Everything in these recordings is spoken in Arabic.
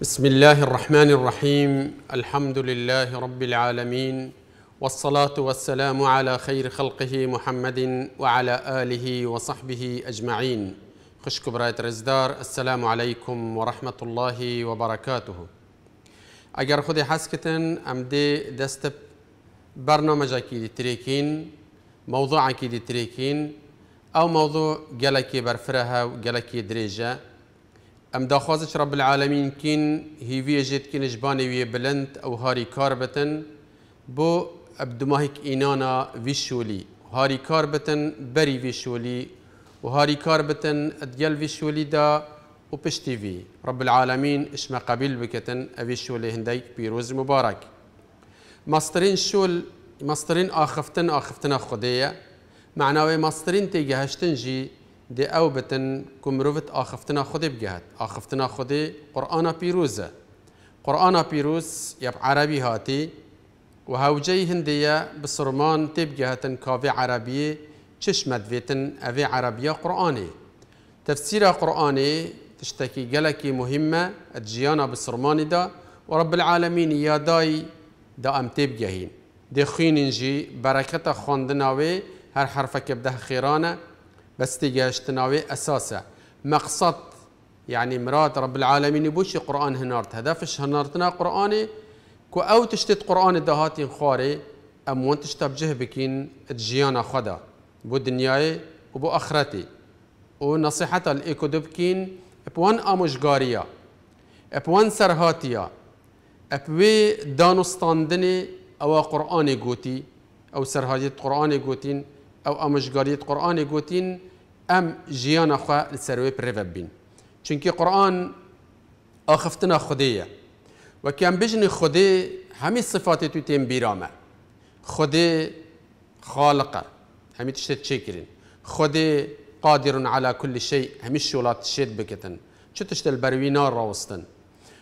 بسم الله الرحمن الرحيم الحمد لله رب العالمين والصلاة والسلام على خير خلقه محمد وعلى آله وصحبه أجمعين خش كبرات رزدار السلام عليكم ورحمة الله وبركاته اگر خود حسكتن امدي دست برنامج اكيد تريكين موضوع اكيد تريكين او موضوع قلكي برفرها وقلكي دريجه ئەم داخوازش رب العالمین کین هیویەژێت کین ژبانێویە بلند ئەو هاری کار بەتەن بۆ ئەب دوماهێک ئینانا ویشولی هاری کار بەتەن بەری ویشولی و هاری کار بەتەن ئەدگەل ویشولیدا و پشتی وی رب العالمین ئشمە قبیل بکەتن ئەوی شولێ هەندێک پیرۆز مبارەک ماسترین شول ماسترین ئاخفتن ئاخفتنە خودەیە معناوی ماسترین تێگەهشتن ژی دی او بتن کمروت آخفتنا خودی بگهد آخفتنا خودی قرآن پیروزه قرآن پیروز یب عربی هاتی و هوجه هندیه بسرمان تبگهتن کاوی عربی چشمت ویتن اوی عربیه قرآنی تفسير قرآني تشتكي جلكي مهمة تجيانا بسرماني دا ورب العالمين يا داي دا ام تبجهين دي خيننجي بركة خوندناوي هر حرفك بده خيرانه بس تيجي تناوي أساسا مقصد يعني مرات رب العالمين يبوش قرآن هنارت هدفش هنارتنا قرآني كو أو تشتت قرآن دهاتي خاري أم وان تشتبجه بكين تجيانا خدا بو دنياي وبو أخرتي ونصيحة الإيكو دبكين بوان آموشغاريا بوان سرهاتيا دانوستان دني أو قرآني قوتي أو سرهاتي قرآني قوتين او امشگاریت قرآن گوتین ام جيانا خا لسروي پر چونكي قرآن آخفتنا خديه وكان بجني خدي همي صفات تو تيم بيرامه خدي خالق همي تشتت تشكرين خدي قادر على كل شيء همي شولات تشد بكتن شو تشتل بروينار راوستن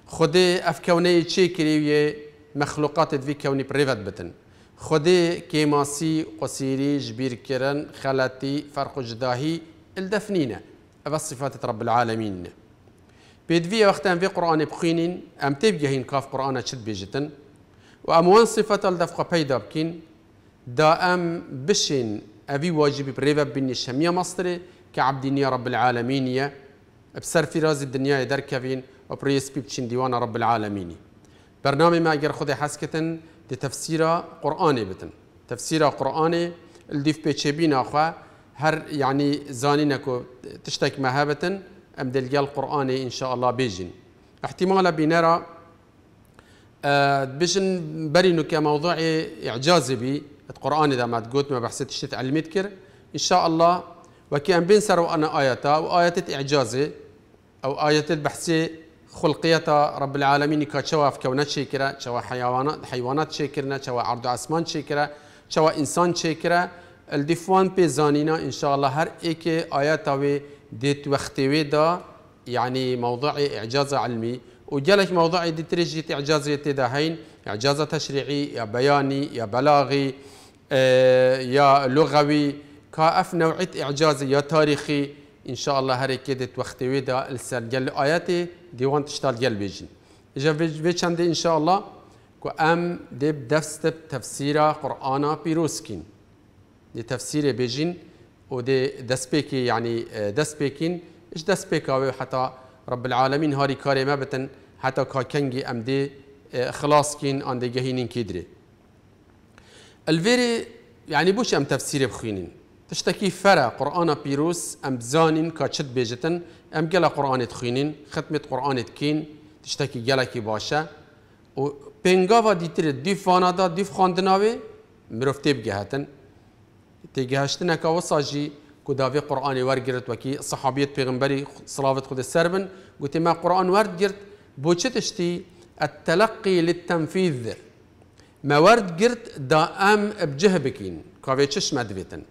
خدي افكوني كوني مخلوقات في كوني بريفت بتن خودی كيماسي قصيري جبير كرن خلتي فرق جداهي الدفنينة بس صفات رب العالمین. بيد في وقت في قرآن بخينين أم تبقى هين كاف قرآن شد بيجتن وأم وان صفة الدفقة بيدا بكين دا أم بشين أبي واجب بريفا بني شمية مصري كعبد رب العالمين يا بسر في راز الدنيا يدر كافين وبريس بيبتشين ديوان رب العالمين برنامج ما أجر خذي حسكتن دي تفسير قرآني بتن تفسير قرآن الديف بينا خوا هر يعني زانينا كو تشتك مهابة ام دلقى القرآني ان شاء الله بيجين احتمالا بنرى آه بيجن برينو كموضوع اعجازي بي القرآن اذا ما تقول ما بحثت شت علمي تكر ان شاء الله وكي ام بين وانا اياتا وايات اعجازي او ايات البحثي خلقیەتە ڕب العالمینی کە چەوا فکەونە چێکرە چەوە حیوانات حیوانات چێکردە چەوە عرد ئاسمان چێکرە چەوە ئینسان چێکرە هر پێزانینە ئینشاءله هەر ئێکێ ئاەتەوێ دێت دا یعنی موضوع اعجاز علمی وجلك موضوع دي ترجي إعجاز يتدهين إعجاز تشريعي يا بياني يا بلاغي يا اه، لغوي كأف نوعية اعجاز يا تاريخي إن شاء الله هركيدة وقت ويدا السرجل آياتي ديوان تشتال ديال بيجين إجا بيجان دي إن شاء الله كو أم دي بدفستب تفسير قرآن بيروسكين دي تفسير بيجين ودي دسبيكي يعني آه، دسبيكين إيش دسبيكا حتى رب العالمين هاري كاري مابتن بتن حتى كاكنجي أم دي آه، خلاص كين عند جهينين كيدري الفيري يعني بوش أم تفسير بخينين تشتكي فرا قرآن بيروس ام زانين كاتشت بيجتن ام جلا قرآن تخينين ختمة قرآن تكين تشتكي جلا كي باشا و پنگاوا دیتر دیف وانادا دیف خاندناوی مروفتی بگهتن تیگهشتن که وساجی کداوی قرآن ورگرت وكي صحابية پیغمبری صلاوت خود السربن گوتی ما قرآن ورد بوچه تشتي التلقي للتنفيذ ما ورد قرت دا ام بجه بكين كافي چشم ادبيتن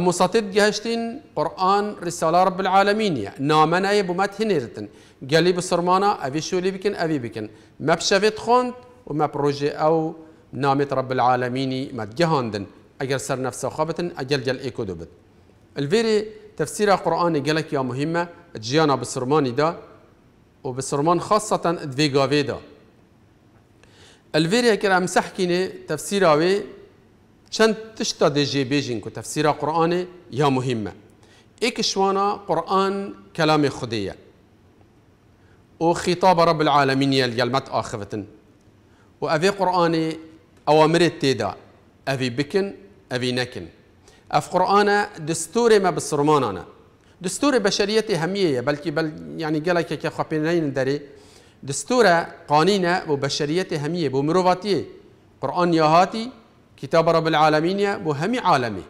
مساتد جهشتين قرآن رساله رب العالمين يعني نامنا يبو مات هنيرتن گلی بسرمانا أبي شو لي بكن أبي بكن ما خوند خونت وما بروجي او نامت رب العالمين ما تجهاندن أجل سر نفسه خابتن أجل جل إيكو دوبت الفيري تفسير قرآن گلک يا مهمه جيانا بسرمانی دا و خاصة دفيقا گاوی دا الفيري اگر امسح تفسيره شن تشتا جي بيجين كو تفسير قرآن يا مهمه شوانا قرآن كلام خدية وخطاب رب العالمين يلمت آخفتن أفي قرآن أوامر التيدا أفي بكن أفي نكن أف قرآن دستوري ما بصرمانانا دستور بشرية همية بلكي بل يعني قالك كي خبينين داري دستور قانينة وبشرية همية بمروفاتي قرآن يهاتي كتاب رب العالمين يا همي عالمي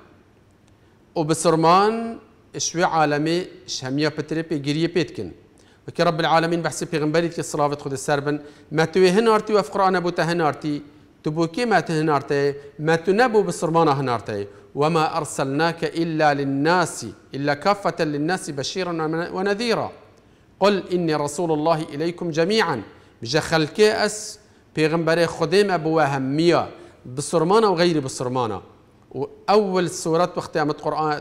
وبسرمان شوي عالمي شهمية بتري بيجري بيتكن وكي رب العالمين بحسب بيغنبري كي و خد السربن ما توي هنارتي وفي قرآن أبو تهنارتي كي ما تهنارتي ما تنبو بسرمان هنارتي وما أرسلناك إلا للناس إلا كافة للناس بشيرا ونذيرا قل إني رسول الله إليكم جميعا بجا كأس أس بيغنبري خديم أبو أهمية بالصرمانه وغيري بالصرمانه واول سورة وقت قامت قران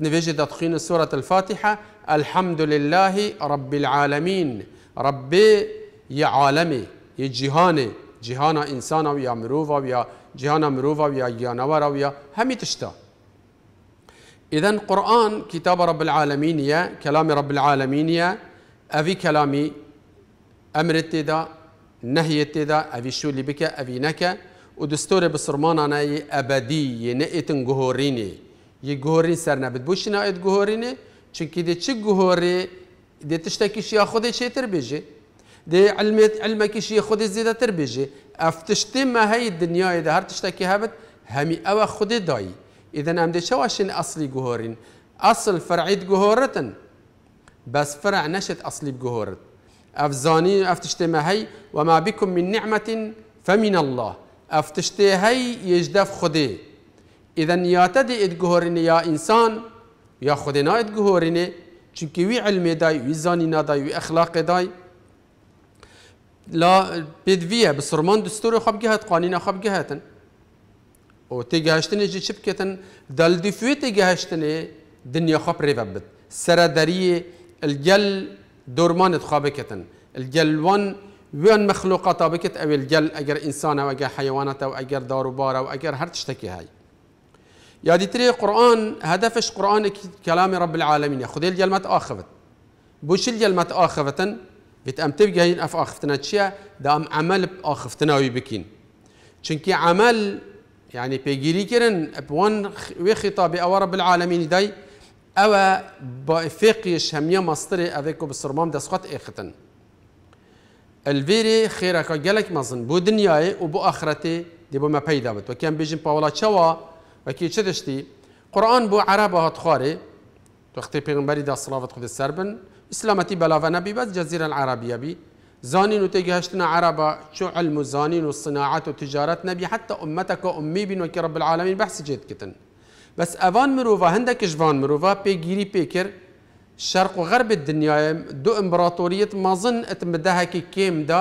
تنفيجي تدخين سوره الفاتحه الحمد لله رب العالمين ربي يا عالمي يا جهاني جهانا انسانا ويا مروفا ويا جهانا مروفا ويا جانورا ويا همي تشتا اذا قران كتاب رب العالمين يا كلام رب العالمين يا افي كلامي امر التدا نهي التدا افي شو اللي بك افي نكا ودستور بسرمانا انا أبدي نئت جهوريني يجهورين سرنا بتبوش نائت جهوريني چونكي دي چه جهوري دي تشتكي شيا خودي شي تربيجي دي علم علمك شيا خودي زيادة تربيجي افتشتي ما هاي الدنيا إذا هر تشتكي هبت همي أوا خودي داي إذا أم دي شواشين أصلي جهورين أصل فرعيت جهورتن بس فرع نشت أصلي بجهورت أفزاني أفتشتي ما هي وما بكم من نعمة فمن الله افتشته هی یجدف خودی اذا نیاته دی ادگهورینه یا انسان یا خودنا ادگهورینه چونکی وی علم دای وی زانینا دای وی اخلاق دای لا بدویه بسرمان دستور خواب گهت قانین خواب گهتن او تگهشتنه جی چپ کتن دل دفوی تگهشتنه دنیا خواب ریبه بد سردری الگل دورمانت خواب کتن الگلوان وان مخلوقات بكت او الجل اگر انسان او اگر حيوانات او اگر دار او اگر هر تشتكي هاي يا دي تري قرآن هدفش قرآن كلام رب العالمين يا الجل ما تآخفت بوش ما آخفة بتأم تبقى هين أف آخفتنا تشيا دام عمل آخفتنا ويبكين چنكي عمل يعني بيجيري كرن بوان خطاب أو رب العالمين داي أو با فقيش هم يا مصطري أفكو بسرمام إختن الفيري خيرك جلك مزن بو دنياي وبو آخرتي دي بو ما پیدا بد وكان بيجن باولا تشوا وكي تشدشتي قرآن بو عربة هات خاري وقتی بيغمبري دا صلافت خود سربن اسلامتی بلاو نبي بس جزیره العربية بي زانين و تگهشتنا عربا شو علم زانين زانین و صناعت و تجارت نبی حتی امتک و امی بین و که رب العالمین بحث جيت كتن بس افان مروفا هندك وان مروفا پیگیری پیکر الشرق وغرب الدنيا دو امبراطورية ما ظن اتمدها كي كيم دا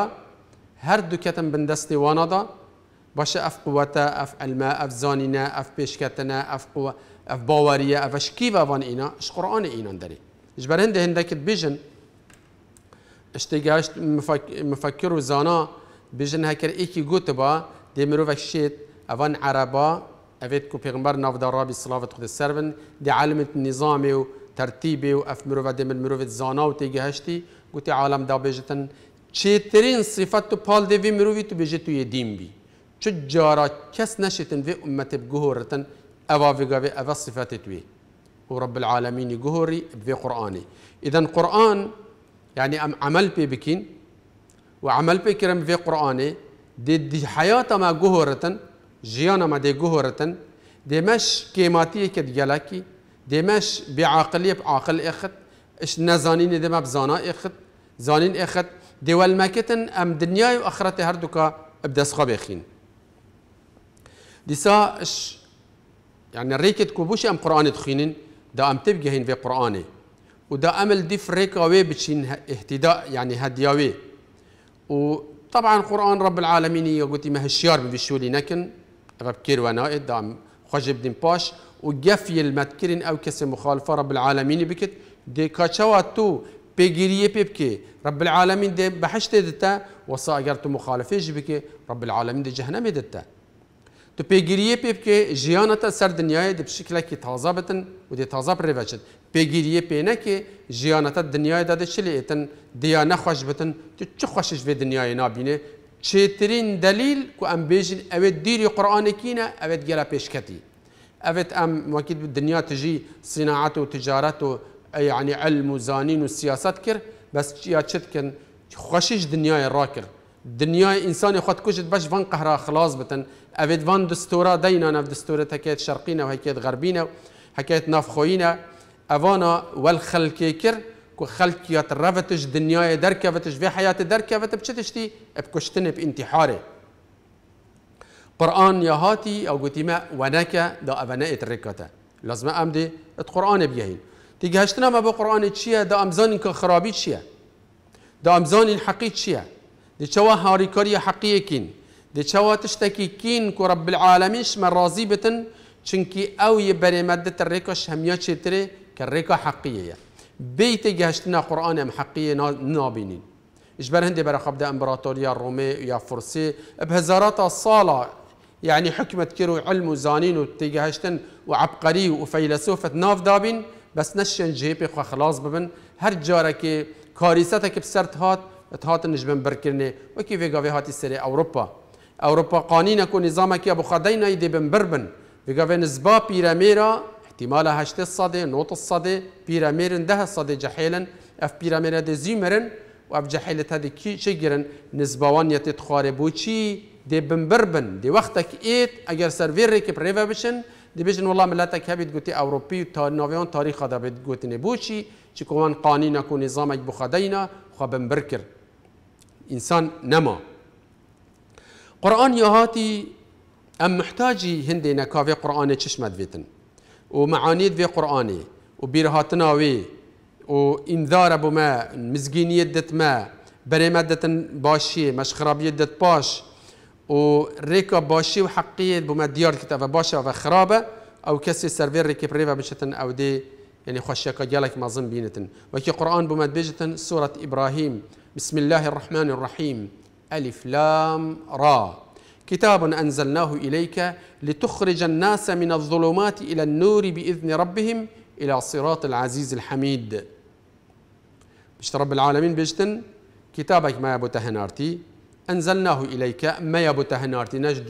هر دو كتن بندستي وانا دا باشا اف قوتا اف علماء اف زانينا اف بيشكتنا اف قوة اف باورية اف اشكيفا وان اينا اش قرآن اينا داري اجبر هنده كت بيجن اشتغاش مفكر وزانا بيجن هكر ايكي قوتبا دي مروفك شيت اوان عربا افيت كو پیغمبر نافدار رابي صلاة قدس السربن دي علمت نظامي و ترتیبی و اف مروه دم من مروه زانا و تیگه هشتی گوتی عالم دا بیجتن چیترین صفت تو پال دی وی تو بجت توی دین بی چه جارا کس نشتن و امت بگهورتن اوا ویگا وی اوا صفت توی و رب العالمین گهوری بی قرآنی اذا قرآن يعني أم عمل بي بكين وعمل بي كرم في قرآني دي, دي حياة ما جهورة جيانا ما دي جهورة دي مش كيماتية كد جلاكي دمش بعقلية بعقل اخت اش نزانين دما بزانا اخت زانين اخت دول ماكتن ام دنيا واخرتي هردوكا بدس خابخين ديسا اش يعني ريكت كوبوش ام قران تخينن دا ام تبجهين في قراني ودا امل دي فريكا وي بتشين اهتداء يعني هدياوي وطبعا قران رب العالمين يقولي ما هالشيار بيشولي نكن غبكير ونائد دا خجب دين باش وقفي المتكرين أو كسي مخالف رب العالمين بكت دي كاتشوات تو بيجيري بيبكي رب العالمين دي بحشت دتا وصا اگر تو مخالفه جبكي رب العالمين دي جهنم دتا تو بيجيري بيبكي جيانة سر دنيا دي بشكلك تازه بتن ودي تازه بريفشت بيجيري بينكي جيانة دنيا دا دي شليتن ديا نخوش بتن تو چه خوشش في دنيا نابينه چترين دليل كو ام بيجن اوت ديري قرآن كينا اوت جلا بيشكتي أفت أم وكيد الدنيا تجي صناعات وتجارات يعني علم وزانين والسياسات كر بس يا تشتكن خشيش دنيا الراكر دنیا انسان يخد كوجت باش فان قهر خلاص بتن افت فان دستورا دينا نف دستورة تکیت شرقينا و غربينا غربین ناف خوينا افانا اوانا كر كو کر که خلکیات روتش دنیای فتش في حياة درکوت بچتشتی اب کشتن انتحاره قرآن يا هاتي أو ما ونكا دا أبناء تركتا لازم أمدي القرآن بيهين تيجي هشتنا ما بقرآن تشيا دا أمزان خرابي تشيا دا أمزان حقي تشيا دي شوا هاريكاري حقيقي كين دي شوا تشتكي كين كو رب العالمين شما راضي بتن چنكي أو يبري مادة تركا شميا تشتري كالريكا حقيقية بيتي جهشتنا قرآن أم حقيقي نابينين اجبر هندي برا خبدا امبراطوريا الرومي يا فرسي بهزارات الصاله يعني حكمة كيرو علم وزانين زانین وعبقري وفيلسوفة ناف دابين بس نشن جیب خو خلاص ببن هر جاره كي کاریسته بسرت هات تهات نجبن برکرنه وكيف کی هات هاتی أوروبا أوروبا اوروپا كون نظامك نظام ابو خدينا يدي بن بربن ویگاوی نزبا بيراميرا احتمالها هشت الصدى نوت الصدى بيراميرا ده الصدى جحيلا اف بيراميرا دي زيمرن و اف جحیلت هدی کی چگرن نزباوان دی بنبر بن دی که ایت اگر سروری که پریوه بشن دی بشن والله که هبید گوتی اوروپی تا نویان تاریخ دا بید گوتی نبوشی چی کوان قانینا کو نظامک بخدینا خواه بنبر کرد انسان نما قرآن یهاتی ام محتاجی هنده نکاوی قرآن چشمت ویتن و معانید وی قرآنی و بیرهاتنا وی و انذار ما مزگینیت دت ما برمدت باشی مشخرابیت دت باش و وريكا باشي وحقية بما ديار كتاب باشا وخرابة أو كسي سيرفير ريكي بريفا بشتن أو دي يعني خشيك جالك مظن بينتن وكي قرآن بما بيجتن سورة إبراهيم بسم الله الرحمن الرحيم ألف لام را كتاب أنزلناه إليك لتخرج الناس من الظلمات إلى النور بإذن ربهم إلى صراط العزيز الحميد بشت رب العالمين بيجتن كتابك ما أبو تهنارتي أنزلناه إليك ما يبته نارتي نجد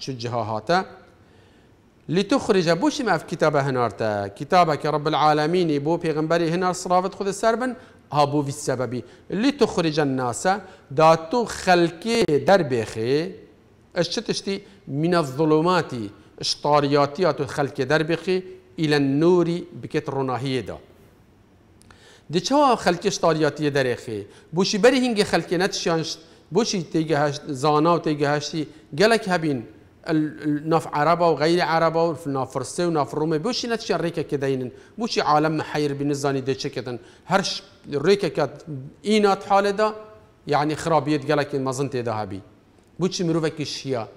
تشجها هاتا لتخرج بوش ما في كتاب هنارتا كتابك رب العالمين بو بيغنبري هنار صرافت خذ السربن هابو في السبب لتخرج الناس داتو خلقي دربخي اشتشتي من الظلمات اشطارياتيات خلقي دربخي إلى النور بكت رناهي دا دي خلقي اشطارياتي درخي بوشي بري هنجي خلقي نتشانشت بوشي تيجي زانا وتيجي هشتي قالك هبين الناف عربة وغير عربة وناف فرسي وناف رومي بوشي نتشن ريكا كدين بوشي عالم محير الزاني دي شكتن هرش ريكا كات اينات حالة دا يعني خرابيت قالك زنتي دا هبي بوشي مروفك الشيا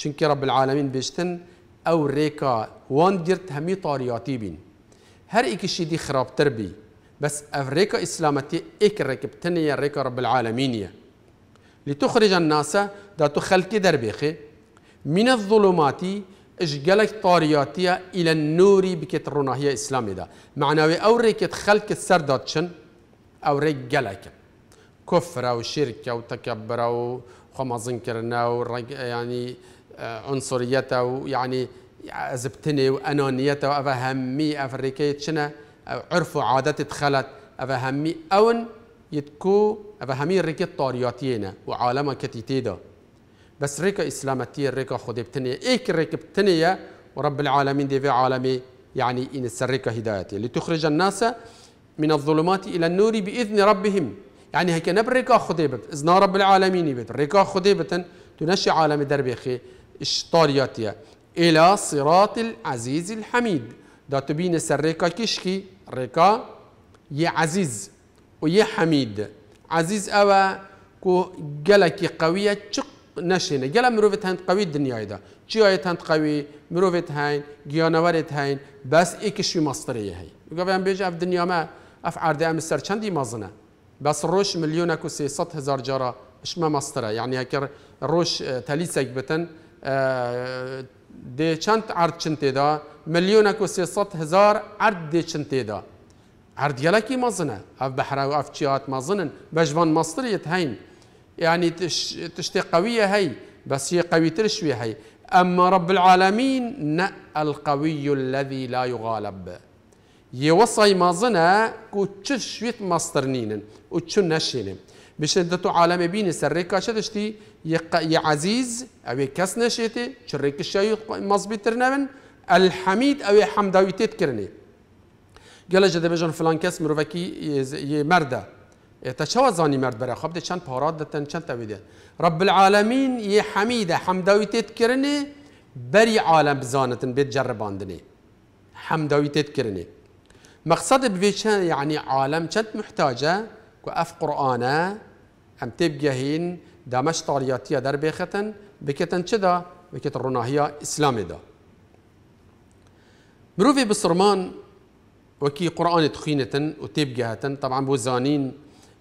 چنك رب العالمين بيشتن او ريكا وان ديرت همي طارياتي بين هر ايك الشي دي خراب تربي بس افريكا اسلامتي ايك ركبتني ريكا رب العالمين لتخرج الناس داتو خلق دربيخي من الظلمات اجقلك طارياتيا الى النور بكت هي اسلامي دا معناوي او ريكت خلق السرداتشن او ريك جلك كفر او شرك او تكبر او خمازن كرنا او يعني آه، عنصرية او يعني آه، زبتني وانانية او افهمي افريكيت شنا عرف عادات تخلت افهمي اون يتكو أفهمين ريكا طارياتينا وعالم كتيتيدا بس ريكا إسلامتي ريكا خدي بتنية إيك ريك بتنية ورب العالمين دي في عالمي يعني إن السريكا هدايتي لتخرج الناس من الظلمات إلى النور بإذن ربهم يعني هيك نبريكا خدي بت إذن رب العالمين بت ريكا خدي بتن تنشي عالم دربيخي إشطارياتيا إلى صراط العزيز الحميد دا تبين السريكا كشكي ريكا يا عزيز و ويا حميد عزيز أوا كو جلك قوية شق نشينة جل مروفت هند قوي الدنيا إذا شو آيت هند قوي مروفت هين جيانا ورد بس إيك شو مصطري هي وقبل بيجا في الدنيا ما أف عرض أم السر شندي مزنه بس روش مليون أكو سيسات هزار جرا إيش ما مصطري يعني هكر روش آه، تليس بتن آه دي شنت عرض دا إذا مليون أكو سيسات هزار عرض دي شنت إذا هر دیالکی مزنه اف بحراوی اف چیات مزنن بجبان مصریت هین يعني تشتي قوية هي بس هي قوي ترشوي هي أما رب العالمين ن القوي الذي لا يغالب يوصي مازنا كو تشويت مصدرنين وتشو نشين بشدة عالم بين سريكا شدشتي يا عزيز أو كاس نشيتي شريك الشيء مصبي ترنبن الحميد أو حمداوي تتكرني گله جدی بجن فلان کس مرو وکی یه مرده اه، تا شو زانی مرد برای خب چند پاراد دتن چند تویده رب العالمین یه حمیده حمدوی کردنی بری عالم بزانتن بیت جرباندنه حمدوی تید کرنه مقصد بیشتر یعنی عالم چند محتاجه که اف قرآنه هم تبگهین دامش طاریاتیه در بیختن بکتن چه دا بکتن روناهیه اسلامی دا مروی بسرمان وكي قرآن تخينة وتيب طبعا بوزانين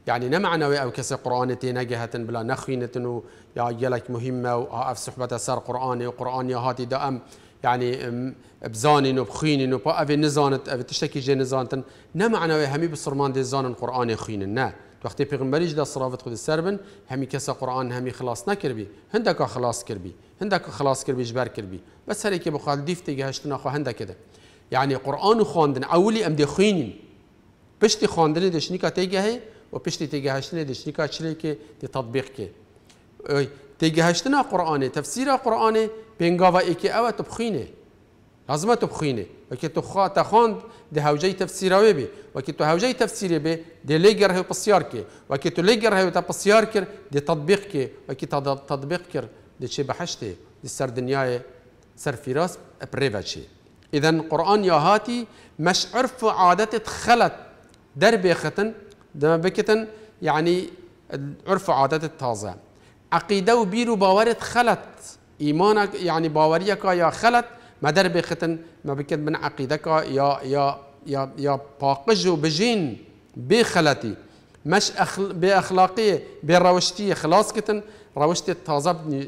يعني نما نمعنوي أو كسي قرآن تينا بلا نخينة يا يلك مهمة وأف صحبة سر قرآن وقرآن يا هاتي دائم يعني بزانين وبخينين وبا أفي نزانت أفي تشتكي جي نزانتن نمعنوي همي بصرمان دي زان القرآن قرآن خينن وقت وقتی پیغمبری جدا صرافت خود سر بن همی کسا قرآن همي خلاص نکر بی هندکا خلاص كربي هندك خلاص كربي بی جبر کر بس هر که ديفتي جهشتنا خو هندك كده یعنی قرآن خواندن اولی ام دی خوینین پشتی خواندن دشنیکا تیگه هی و پشتی تیگه هشتن دشنیکا چلی که دی تطبیق که تیگه هشتن قرآن تفسیر قرآن پنگاوا ایکی اوه تبخینه لازم تبخینه وکی تو خوا تخاند دی هوجه تفسیراوی بی وکی تو هوجه تفسیری بی دی لیگر هی پسیار که وکی تو لیگر هی تا پسیار کر دی تطبیق که وکی تطبیق کر دی چه بحشته سر دنیای سر فیراس پریوه اذا قرآن يا هاتي مش عرف عاده خلت دربي ختن بخطن يعني بکتن عرف عاده عادت تازه عقیده و باورت خلت ايمانك يعني باوری يا خلت ما دربي ختن ما بكت من عقيدك يا يا يا يا باقج وبجين بخلتي مش أخل بأخلاقية بروشتي خلاص كتن روشتي التازب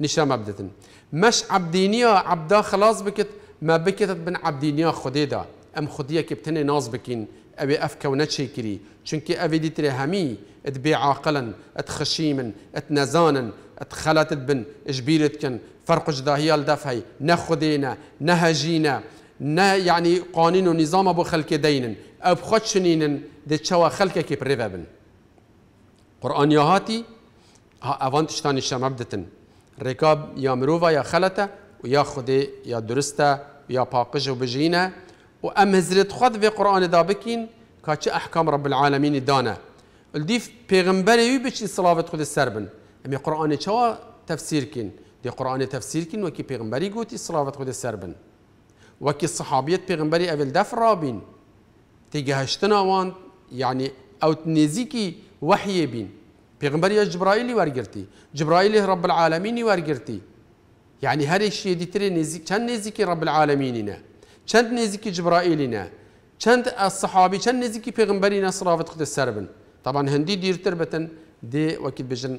نشام مبدتن مش عبدينية عبدا خلاص بكت ما بکتت بن عبدینیا خودی دا ام خديه كبتني ناز بكين ابي اف کونه چی کری چونکه اوی دیتره همی ات بی عاقلن ات خشیمن ات نزانن ات بن اجبیرت كن فرق جدا هي نه خودینا نهجينا نه يعني قانون ونظام ابو خلق دين اب خد شنين دي تشوا خلق كي بريبابن قران يهاتي ها افانتش تاني الشمبدتن ركاب يا مروفا يا خلته ويا خدي يا درستا ويا باقج وبجينا وام هزرت خد في قران دابكين كاتش احكام رب العالمين دانا الديف بيغمبري وي صلاه خد السربن ام قران چوا تفسير كين دي قران تفسير كين وكي بيغمبري گوتي صلاه خد السربن وكي الصحابيه بيغمبري اول دف رابين تجهشتنا وان يعني او تنزيكي وحي بين بيغمبري يا جبرائيل ورقرتي جبرائيل رب العالمين ورقرتي يعني یعنی هەرێکشی دیترێ نزیک چەند هنا ڕب العالمینینە چەند نزیکی جبرائیلینە الصحابي ئەسەحابی چەند نزیکی پێغمبەری نەسڵافت قدە طبعا هندي دير هەندی دي بەتەن دێ وەکی بژن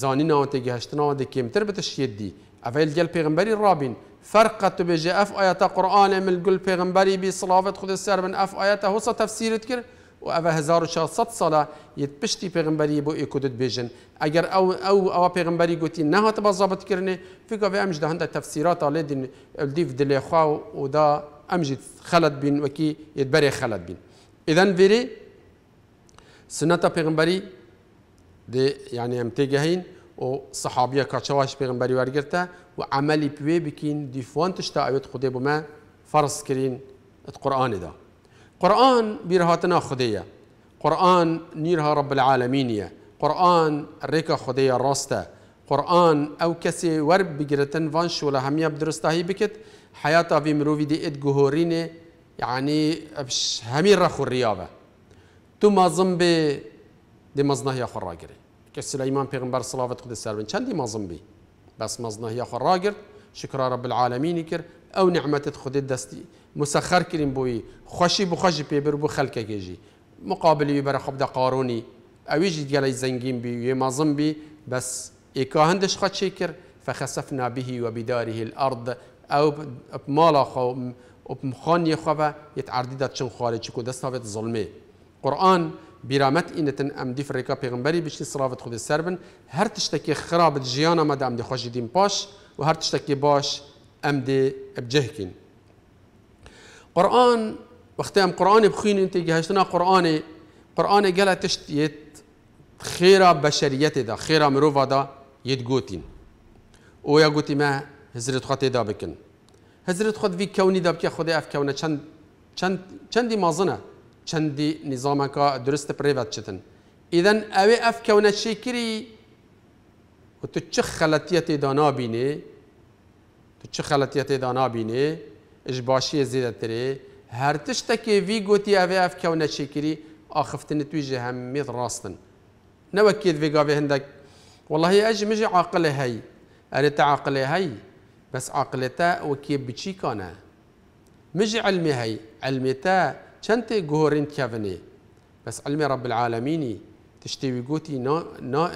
زانینەوە تێگەهشتنەوە دەکێمتر بتەشیدی افايل گەل پێغمبەری رابين فرقة تبجي أف آيات قرآن من قل بيغمبري بصلافة خد السر من أف آيات هو تفسيرت تكر و اوه هزار و ئەە ساله یت پشتی پێغمبەری بۆ ئێکودت بێژن ئەگەر ئەو ئەو ئەوە پێغمبەری گوتی نهاتە بە زابتکردێ فکە ئەمش دا هەندە تەفسیرات لێ دین دلی دلێخوا و دا ئەمژیت خەلت بین و کی یت بری خەلت بین. إذن ویری سنة پیغمبری دي یعنی يعني ام و صحابية كاتشواش پیغمبری ورگرتا و عملی بيوي بکین ديفوان تا ايوت خده بما فرض کرین القرآن ده قرآن بیرهاتنا خدیه قرآن نيرها رب العالمين يا قرآن ريكا خدیه راستا قرآن او كسي ورب بجرتن فانش ولا شوله همیه بدرستاهی بكت حیاتا في مروفي دي اد جهوريني يعني همير رخو الرياضة ثم زمبي دي مزنه مزنهيا خراجري كسليمان بيغمبر صلاة قد السالبين كان دي مزنبي بس مزنه يا خراجر شكرا رب العالمين كر أو نعمة خد دستي مسخر کریم بوی خوشی بو خوشی پی بو خلک گیجی مقابلی بر خب ده قارونی اویجی گلی زنگین بی یه مازم بی بس ایکا هندش خود شکر فخسفنا به و بداره الارض او مالا خو وبمخاني خوا يتعرض تشن خارج كو دسنافت ظلمي قرآن برامت إنتن أم دي فريكا بيغمبري بيش نصرافت خود السربن هر تشتكي خراب جيانا مدى أم دي خوش دين باش وهر تشتكي باش أم دي بجهكين قرآن وقتی هم قرآن بخوین انت جهشتنا آه قرآن قرآن گل تشتيت خیره بشریت دا خیره مروفا دا ید گوتین او یا گوتی ما هزرت خطي دا بكن هزرت خط في كوني دا بكي خودي اف كونة چند چند چندی مازنه چند نظام کا درست پریوت چتن إذن اوی اف كونة شكري و تو چه خلطیت دا نابینه تو چه خلطیت دا نابینه اش باشیە زیاترێ هەر تشتێکی وی گوتی ئەێ ئەف کەو نەچێکری ئاخفتن تویژە هەمێت ڕاستن نەوە کێت ێگاوێ هەندێک والله اج ئەژ مژی عاقلێ هەی ئەرێتە عاقلێ هەی بەس عاقلێتە وەکێ بچیکانە مژی علمی هەی علمێتە چەند تێ گۆرین کەڤنێ بەس علمی ڕب العالمینی تشتێوی گوتی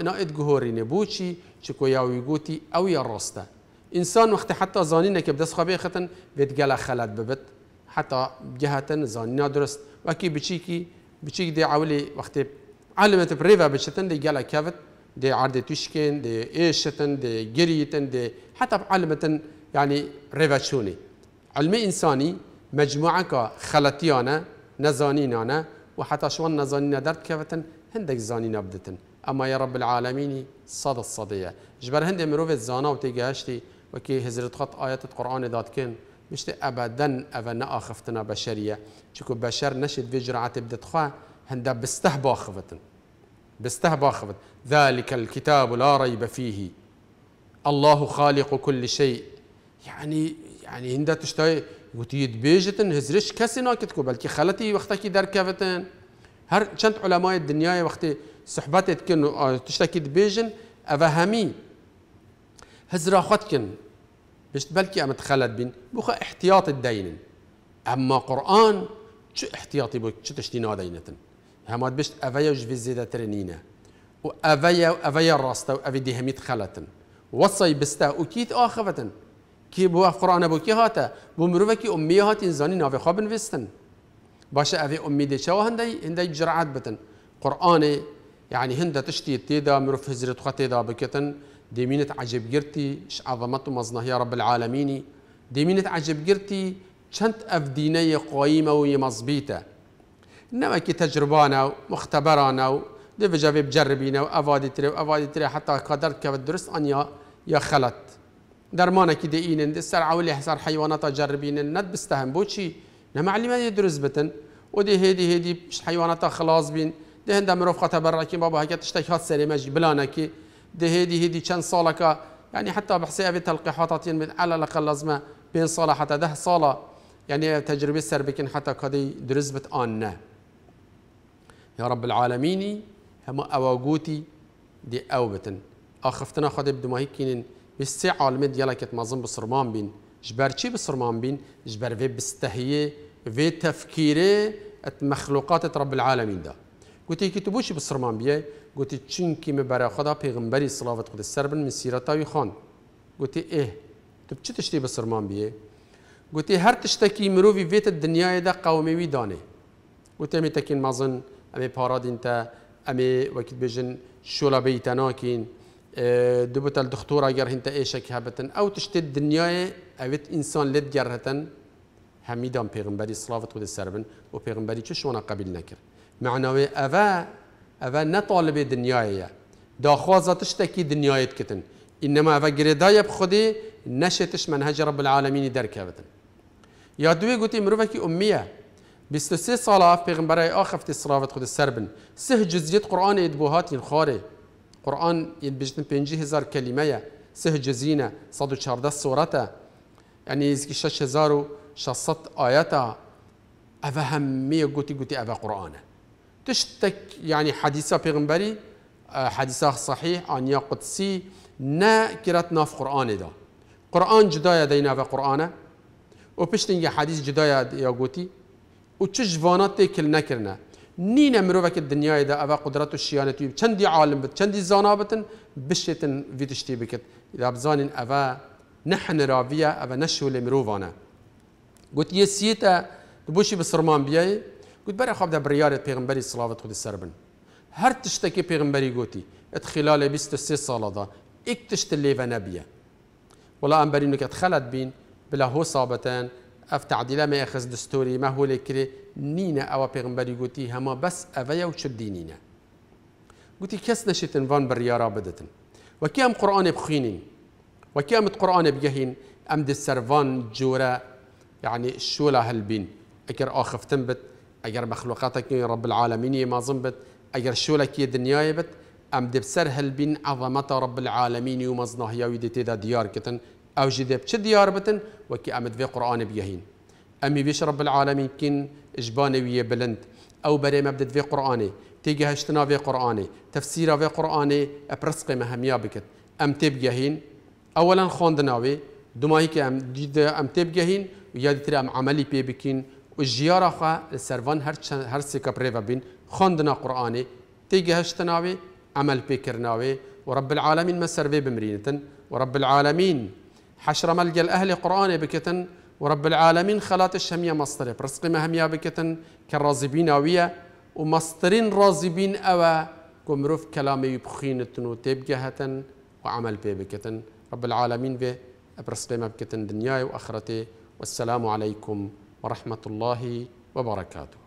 نائت گۆرینێ بۆچی چکۆیاوی گوتی او یە ڕاستە انسان وقتی حتی زانینه که بدست خوابه ختن بید گل خلط ببد حتی جهتن زانینا درست وکی بچی کی بچی دی عولی وقتی علمت بریوه بچتن دی گل کفت دي عرض تشكن دي ايشتن دي جريتن دي حتى بعلمة يعني ريفاتشوني علم انساني مجموعة كخلطيانا نزانينانا وحتى شوان نزانينا درد كفتن هندك زانينا بدتن اما يا رب العالمين صد الصدية جبر هندي مروفة زانا وتيجاشتي وكي هزرت خط آيات القرآن ذات كن مش أبدا أفنا آخفتنا بشرية شكو بشر نشد في جرعة بدت خا هندا بستهبا خفتن بستهبا خفت ذلك الكتاب لا ريب فيه الله خالق كل شيء يعني يعني هندا تشتاي وتيد بيجتن هزرش كسي كتكو بلكي خلتي وقتك در كفتن هر چند علماء الدنيا وقت صحبتت كن آه، تشتكي بيجن أفهمي هزرا خدكن بشت بلكي أم تخلد بين بوخا احتياط الدين أما قرآن شو احتياطي بوك شو تشتينا دينتن هما بشت أفيا وش في الزيدة ترنينا وأفيا الراستة الراستا وأفي ديهميت خلت وصي بستا وكيت آخفتن كي بو قرآن بو كي هاتا بو أمي هاتين زاني نافي خابن فيستن باشا أفي أمي دي شو هندي هندي جرعات بتن قرآني يعني هندا تشتي تيدا مروف هزرت خطيدا بكتن ديمينة عجب قرتي ش عظمته مزنه يا رب العالمين ديمينة عجب قرتي چند أفدينة قويمة ويمزبيتة إنما كي تجربانا ومختبرانا دفجا بجربينا وأفادي تري وأفادي تري حتى قدر كبد الدرس أن يا خلت درمانا كي دقينن دي السرعة واللي حصار حيوانات جربين ند بستهم بوشي نما علي ما يدرس بتن ودي هيدي هيدي مش حيوانات خلاص بين دي هندا مروف قتبرا كي بابا هكا تشتكي هات سري بلانا كي ده هدي هدي كان صالكا يعني حتى بحسابي أبي تلقيحاتات من على الأقل لازمة بين صالة حتى ده صالة يعني تجربة سربكين حتى كذي درزبة آنة يا رب العالمين هم أواجوتي دي أوبتن أخفتنا خذ بدو ما هيكين بسع عالم دي يلا كت مظن بصرمان بين جبر شيء بصرمان بين جبر في بستهية في تفكيره المخلوقات رب العالمين ده گوتی که تو بوشی به سرمان بیه گوتی چون که می برای خدا پیغمبری صلوات خود سر بن مسیرتاوی خان گوتی اه تو چه تشتی به سرمان بیه گوتی هر تشتکی مروی ویت دنیای دا قومی وی دانه گوتی امی تکین مازن امی پارادین تا امی وکیت بجن شولا بیتناکین دبت الدكتور اگر هنت ايش كهبتن او تشت الدنيا اوت انسان لد جرهتن همیدان پیغمبری صلوات خود سربن و پیغمبری چه شونا قبول نکرد معنوي أفا أفا نطالب طالب دنیایه دا خوازه تشتکی دنیایت کتن انما أفا گریدای بخودی نشتش منهج رب العالمین درکه بدن یا دوی گوتی مروفه که امیه صلاة في اف آخر في الصلاة خود السربن سه جزیت قرآن ادبوهات خاره قرآن يدبجتن بينجي هزار كلمة سه جزينة جزینه 114 سورته يعني يزكي شاش هزارو شاصت آياتا أفهم مية قوتي قوتي أفا قرآنه تشتك يعني حديثة غنبري آه، حديثة صحيح يا قدسي نا كرت ناف قرآن دا قرآن جدايا دينا في قرآن و پشتن يا حديث جدايا يا قوتي و چش فانات تكل نكرنا نين مروفك الدنيا دا أبا قدرت الشيانة تيب چندي عالم بت چندي بتن بشتن تشتي بكت إذا بزانين أبا نحن رابيا أبا نشو لمروفانا قوتي يسيتا تبوشي بسرمان بياي قلت برا خابدا بريارة بيغمبري صلاة خود السربن هر تشتكي بيغمبري قوتي اتخلال بيست سي صلاة دا اك تشت الليفة نبيا ولا أمبري نكت خلت بين بلا هو صابتان اف تعديلا ما يخز دستوري ما هو لكري نينا او بيغمبري قوتي هما بس افيا وشدينينا قلتي كس نشيت انفان بريارة بدتن وكام قرآن بخيني وكام قرآن بجهين أمد السرفان جورا يعني شولا هلبين أكر آخف بت اگر مخلوقاتك رب العالمين ما زنبت اگر شولك دنياي بت ام دب سر هل بين عظمت رب العالمين ومزنه يا ويدي تدا ديار كتن او جدب چه ديار بتن وكي امد في قران بيهين امي بيش رب العالمين كن اجباني ويه بلند او بري مبدت في قراني تيجي هشتنا في قراني تفسيره في قراني ابرسقي مهميا بكت ام تب تبيهين اولا خوندناوي دمایی که ام دید ام تبگهین و یادی تر ام عملی پی بکین جیارا خواه سروان هر, هر سیکا پریوه بین خواندنا قرآنی تیگه هشتناوی عمل بكرناوي ورب العالمين ما سربي بمرينتن ورب العالمين حشر ملقى الأهل قرآن بكتن ورب العالمين خلات الشمية مصطري برسق مهمية بكتن كالرازبين أوية ومصطرين رازبين أوا كمروف كلامي يبخينتن وتبجهتن وعمل بي بكتن رب العالمين بي برسق ما بكتن دنياي وأخرتي والسلام عليكم ورحمة الله وبركاته